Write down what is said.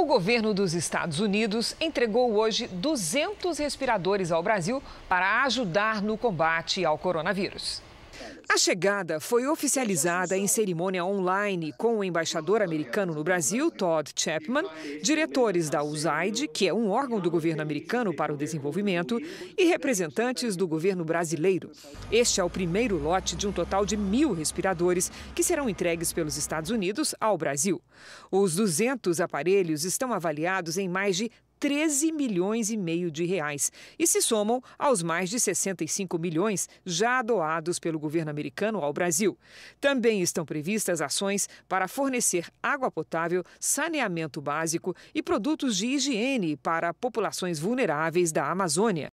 O governo dos Estados Unidos entregou hoje 200 respiradores ao Brasil para ajudar no combate ao coronavírus. A chegada foi oficializada em cerimônia online com o embaixador americano no Brasil, Todd Chapman, diretores da USAID, que é um órgão do governo americano para o desenvolvimento, e representantes do governo brasileiro. Este é o primeiro lote de um total de mil respiradores que serão entregues pelos Estados Unidos ao Brasil. Os 200 aparelhos estão avaliados em mais de 13 milhões e meio de reais e se somam aos mais de 65 milhões já doados pelo governo americano ao Brasil. Também estão previstas ações para fornecer água potável, saneamento básico e produtos de higiene para populações vulneráveis da Amazônia.